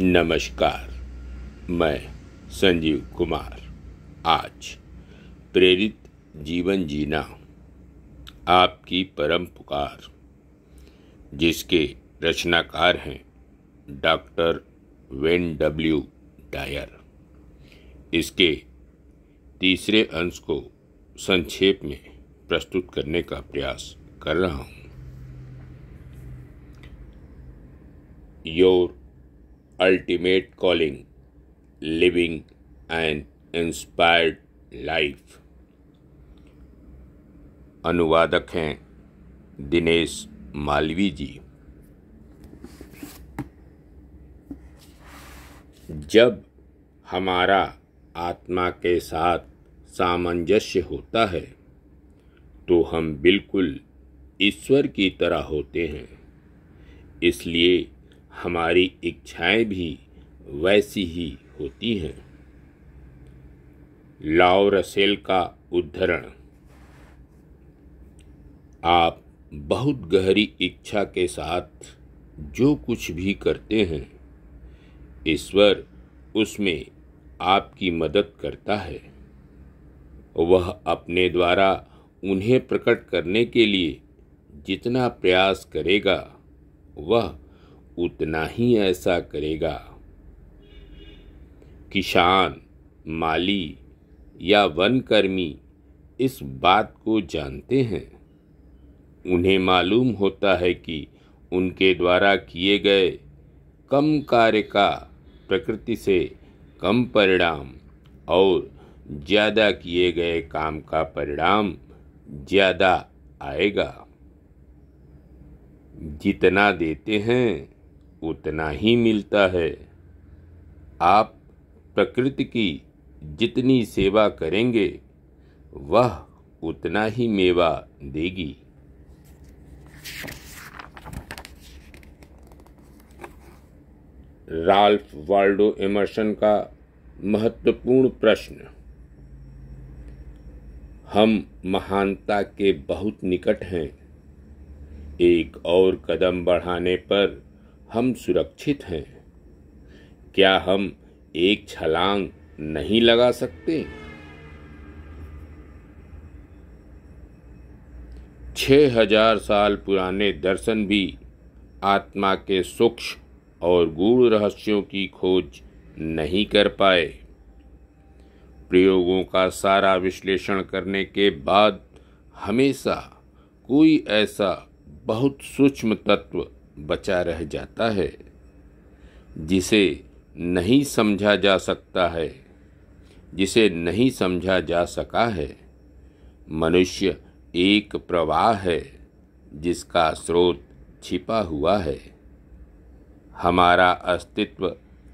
नमस्कार मैं संजीव कुमार आज प्रेरित जीवन जीना आपकी परम पुकार जिसके रचनाकार हैं डॉक्टर वेन डब्ल्यू डायर इसके तीसरे अंश को संक्षेप में प्रस्तुत करने का प्रयास कर रहा हूँ your ultimate calling living and inspired life अनुवादक हैं दिनेश मालवी जी जब हमारा आत्मा के साथ सामंजस्य होता है तो हम बिल्कुल ईश्वर की तरह होते हैं इसलिए हमारी इच्छाएं भी वैसी ही होती हैं लाओ रसेल का उद्धरण आप बहुत गहरी इच्छा के साथ जो कुछ भी करते हैं ईश्वर उसमें आपकी मदद करता है वह अपने द्वारा उन्हें प्रकट करने के लिए जितना प्रयास करेगा वह उतना ही ऐसा करेगा किसान माली या वनकर्मी इस बात को जानते हैं उन्हें मालूम होता है कि उनके द्वारा किए गए कम कार्य का प्रकृति से कम परिणाम और ज़्यादा किए गए काम का परिणाम ज़्यादा आएगा जितना देते हैं उतना ही मिलता है आप प्रकृति की जितनी सेवा करेंगे वह उतना ही मेवा देगी राल्फ वाल्डो एमर्सन का महत्वपूर्ण प्रश्न हम महानता के बहुत निकट हैं एक और कदम बढ़ाने पर हम सुरक्षित हैं क्या हम एक छलांग नहीं लगा सकते छह हजार साल पुराने दर्शन भी आत्मा के सूक्ष्म और गूढ़ रहस्यों की खोज नहीं कर पाए प्रयोगों का सारा विश्लेषण करने के बाद हमेशा कोई ऐसा बहुत सूक्ष्म तत्व बचा रह जाता है जिसे नहीं समझा जा सकता है जिसे नहीं समझा जा सका है मनुष्य एक प्रवाह है जिसका स्रोत छिपा हुआ है हमारा अस्तित्व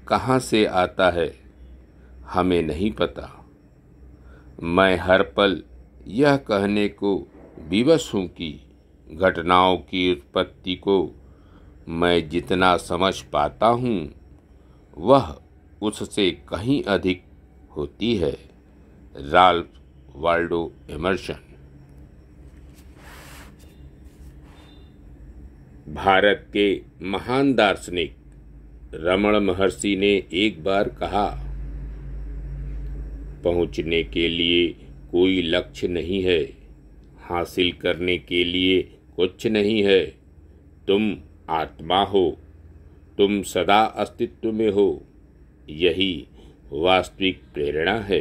कहाँ से आता है हमें नहीं पता मैं हर पल यह कहने को विवश हूँ कि घटनाओं की उत्पत्ति को मैं जितना समझ पाता हूँ वह उससे कहीं अधिक होती है राल्फ वाल्डो एमर्शन भारत के महान दार्शनिक रमण महर्षि ने एक बार कहा पहुंचने के लिए कोई लक्ष्य नहीं है हासिल करने के लिए कुछ नहीं है तुम आत्मा हो तुम सदा अस्तित्व में हो यही वास्तविक प्रेरणा है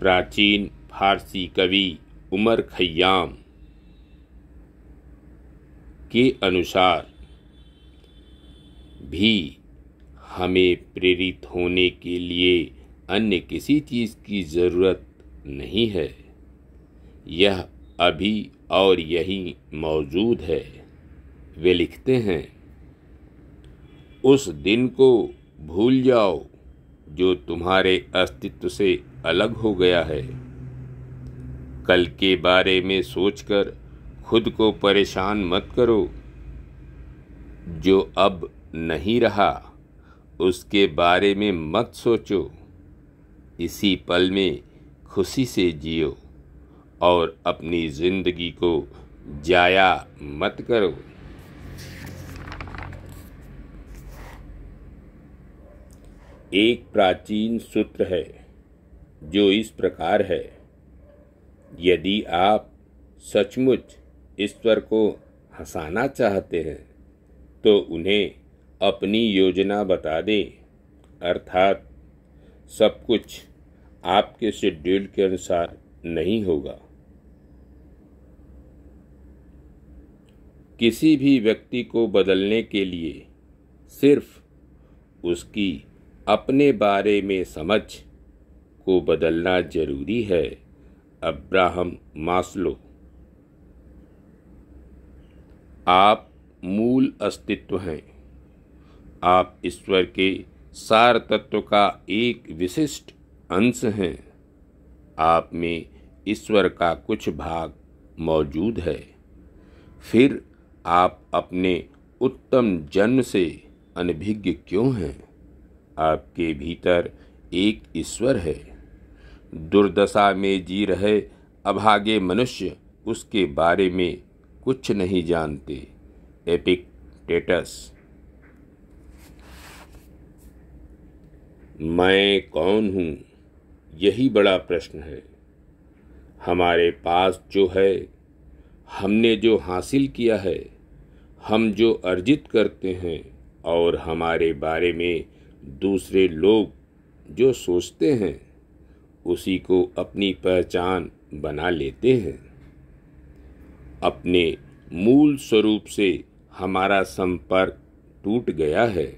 प्राचीन फारसी कवि उमर खय्याम के अनुसार भी हमें प्रेरित होने के लिए अन्य किसी चीज़ की ज़रूरत नहीं है यह अभी और यही मौजूद है वे लिखते हैं उस दिन को भूल जाओ जो तुम्हारे अस्तित्व से अलग हो गया है कल के बारे में सोचकर खुद को परेशान मत करो जो अब नहीं रहा उसके बारे में मत सोचो इसी पल में खुशी से जियो और अपनी ज़िंदगी को जाया मत करो एक प्राचीन सूत्र है जो इस प्रकार है यदि आप सचमुच ईश्वर को हंसाना चाहते हैं तो उन्हें अपनी योजना बता दें अर्थात सब कुछ आपके शेड्यूल के अनुसार नहीं होगा किसी भी व्यक्ति को बदलने के लिए सिर्फ उसकी अपने बारे में समझ को बदलना जरूरी है अब्राहम मास्लो आप मूल अस्तित्व हैं आप ईश्वर के सार तत्व का एक विशिष्ट अंश हैं आप में ईश्वर का कुछ भाग मौजूद है फिर आप अपने उत्तम जन्म से अनभिज्ञ क्यों हैं आपके भीतर एक ईश्वर है दुर्दशा में जी रहे अभागे मनुष्य उसके बारे में कुछ नहीं जानते एपिकटेटस मैं कौन हूँ यही बड़ा प्रश्न है हमारे पास जो है हमने जो हासिल किया है हम जो अर्जित करते हैं और हमारे बारे में दूसरे लोग जो सोचते हैं उसी को अपनी पहचान बना लेते हैं अपने मूल स्वरूप से हमारा संपर्क टूट गया है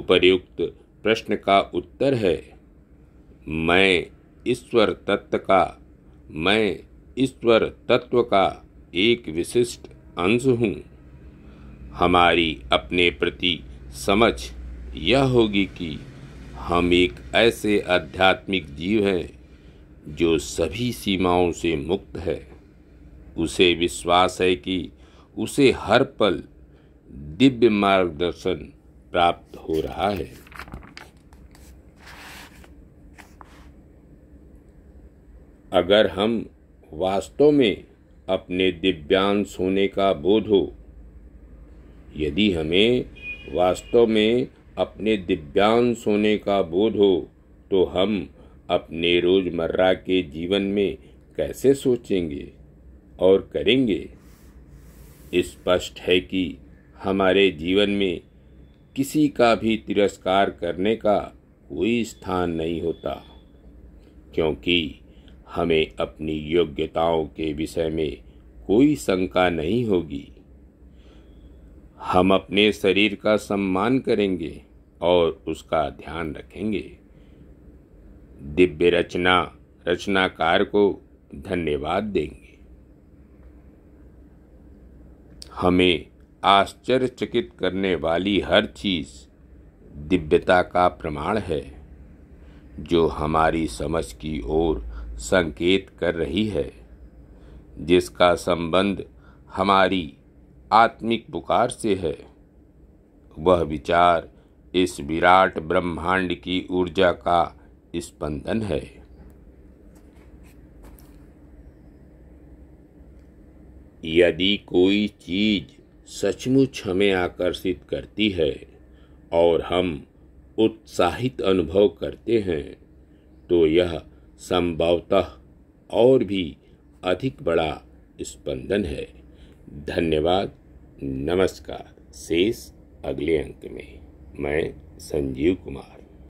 उपर्युक्त प्रश्न का उत्तर है मैं ईश्वर तत्व का मैं ईश्वर तत्व का एक विशिष्ट अंश हूँ हमारी अपने प्रति समझ यह होगी कि हम एक ऐसे आध्यात्मिक जीव हैं जो सभी सीमाओं से मुक्त है उसे विश्वास है कि उसे हर पल दिव्य मार्गदर्शन प्राप्त हो रहा है अगर हम वास्तव में अपने दिव्यांश होने का बोध हो यदि हमें वास्तव में अपने दिव्यांश होने का बोध हो तो हम अपने रोज़मर्रा के जीवन में कैसे सोचेंगे और करेंगे स्पष्ट है कि हमारे जीवन में किसी का भी तिरस्कार करने का कोई स्थान नहीं होता क्योंकि हमें अपनी योग्यताओं के विषय में कोई शंका नहीं होगी हम अपने शरीर का सम्मान करेंगे और उसका ध्यान रखेंगे दिव्य रचना रचनाकार को धन्यवाद देंगे हमें आश्चर्यचकित करने वाली हर चीज़ दिव्यता का प्रमाण है जो हमारी समझ की ओर संकेत कर रही है जिसका संबंध हमारी आत्मिक पुकार से है वह विचार इस विराट ब्रह्मांड की ऊर्जा का स्पंदन है यदि कोई चीज सचमुच हमें आकर्षित करती है और हम उत्साहित अनुभव करते हैं तो यह संभवतः और भी अधिक बड़ा स्पंदन है धन्यवाद नमस्कार शेष अगले अंक में मैं संजीव कुमार